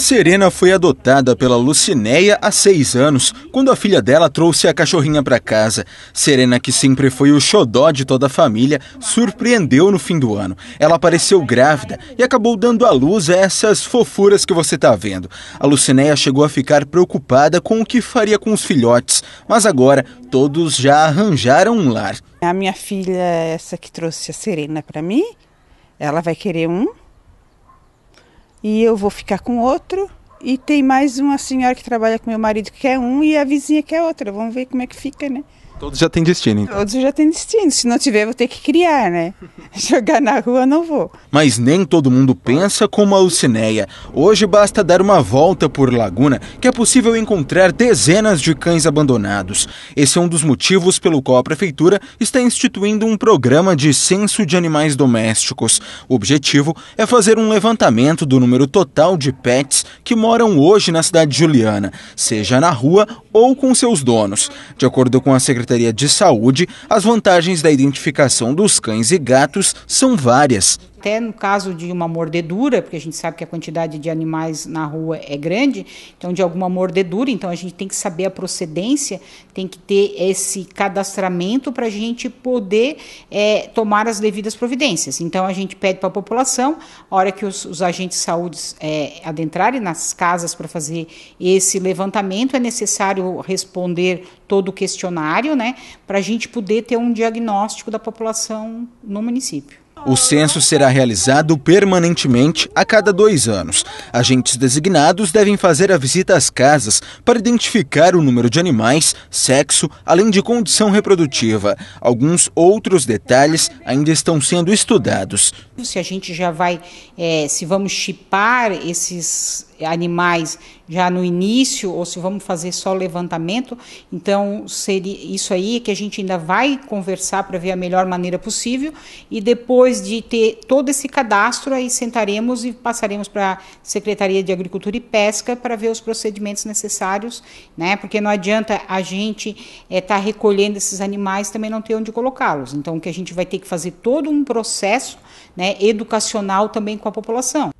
A Serena foi adotada pela Lucinéia há seis anos, quando a filha dela trouxe a cachorrinha para casa. Serena, que sempre foi o xodó de toda a família, surpreendeu no fim do ano. Ela apareceu grávida e acabou dando à luz a essas fofuras que você está vendo. A Lucinéia chegou a ficar preocupada com o que faria com os filhotes, mas agora todos já arranjaram um lar. A minha filha, essa que trouxe a Serena para mim, ela vai querer um e eu vou ficar com outro. E tem mais uma senhora que trabalha com meu marido que quer é um e a vizinha quer é outra. Vamos ver como é que fica, né? Todos já têm destino, então. Todos já têm destino. Se não tiver, vou ter que criar, né? Jogar na rua não vou. Mas nem todo mundo pensa como a Alcineia. Hoje basta dar uma volta por Laguna que é possível encontrar dezenas de cães abandonados. Esse é um dos motivos pelo qual a prefeitura está instituindo um programa de censo de animais domésticos. O objetivo é fazer um levantamento do número total de pets que moram hoje na cidade de juliana, seja na rua ou com seus donos. De acordo com a secretaria Secretaria de Saúde, as vantagens da identificação dos cães e gatos são várias até no caso de uma mordedura, porque a gente sabe que a quantidade de animais na rua é grande, então de alguma mordedura, então a gente tem que saber a procedência, tem que ter esse cadastramento para a gente poder é, tomar as devidas providências. Então a gente pede para a população, a hora que os, os agentes de saúde é, adentrarem nas casas para fazer esse levantamento, é necessário responder todo o questionário, né, para a gente poder ter um diagnóstico da população no município. O censo será realizado permanentemente a cada dois anos. Agentes designados devem fazer a visita às casas para identificar o número de animais, sexo, além de condição reprodutiva. Alguns outros detalhes ainda estão sendo estudados. Se a gente já vai, é, se vamos chipar esses animais já no início, ou se vamos fazer só levantamento. Então, seria isso aí que a gente ainda vai conversar para ver a melhor maneira possível. E depois de ter todo esse cadastro, aí sentaremos e passaremos para a Secretaria de Agricultura e Pesca para ver os procedimentos necessários, né? Porque não adianta a gente estar eh, é, tá recolhendo esses animais também não ter onde colocá-los. Então, que a gente vai ter que fazer todo um processo né, educacional também com a população.